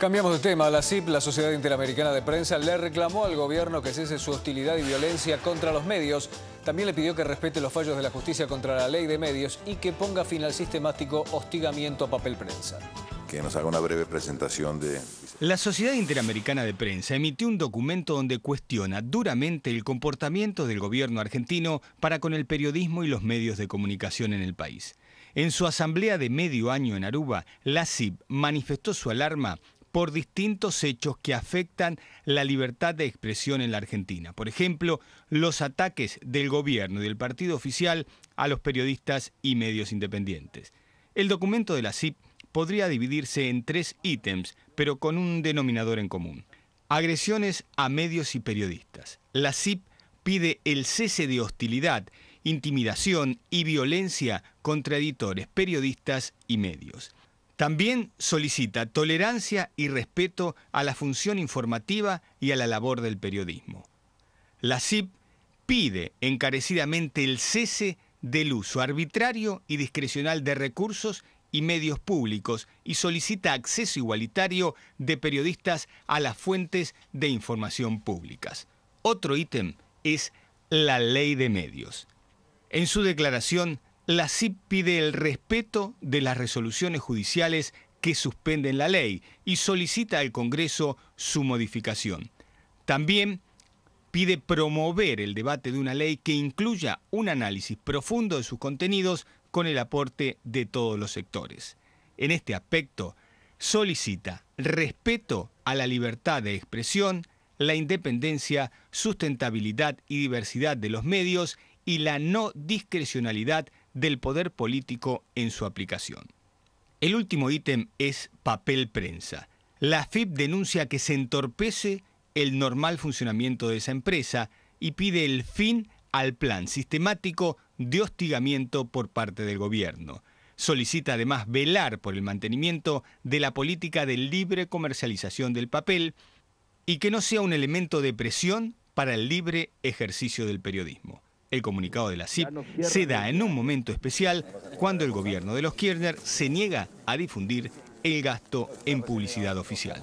Cambiamos de tema. La CIP, la Sociedad Interamericana de Prensa, le reclamó al gobierno que cese su hostilidad y violencia contra los medios. También le pidió que respete los fallos de la justicia contra la ley de medios y que ponga fin al sistemático hostigamiento a papel prensa. Que nos haga una breve presentación de... La Sociedad Interamericana de Prensa emitió un documento donde cuestiona duramente el comportamiento del gobierno argentino para con el periodismo y los medios de comunicación en el país. En su asamblea de medio año en Aruba, la CIP manifestó su alarma por distintos hechos que afectan la libertad de expresión en la Argentina. Por ejemplo, los ataques del gobierno y del partido oficial a los periodistas y medios independientes. El documento de la CIP podría dividirse en tres ítems, pero con un denominador en común. Agresiones a medios y periodistas. La CIP pide el cese de hostilidad, intimidación y violencia contra editores, periodistas y medios. También solicita tolerancia y respeto a la función informativa y a la labor del periodismo. La CIP pide encarecidamente el cese del uso arbitrario y discrecional de recursos y medios públicos y solicita acceso igualitario de periodistas a las fuentes de información públicas. Otro ítem es la ley de medios. En su declaración, la CIP pide el respeto de las resoluciones judiciales que suspenden la ley y solicita al Congreso su modificación. También pide promover el debate de una ley que incluya un análisis profundo de sus contenidos con el aporte de todos los sectores. En este aspecto, solicita respeto a la libertad de expresión, la independencia, sustentabilidad y diversidad de los medios y la no discrecionalidad del poder político en su aplicación. El último ítem es papel prensa. La FIP denuncia que se entorpece el normal funcionamiento de esa empresa y pide el fin al plan sistemático de hostigamiento por parte del gobierno. Solicita además velar por el mantenimiento de la política de libre comercialización del papel y que no sea un elemento de presión para el libre ejercicio del periodismo. El comunicado de la CIP se da en un momento especial cuando el gobierno de los Kirchner se niega a difundir el gasto en publicidad oficial.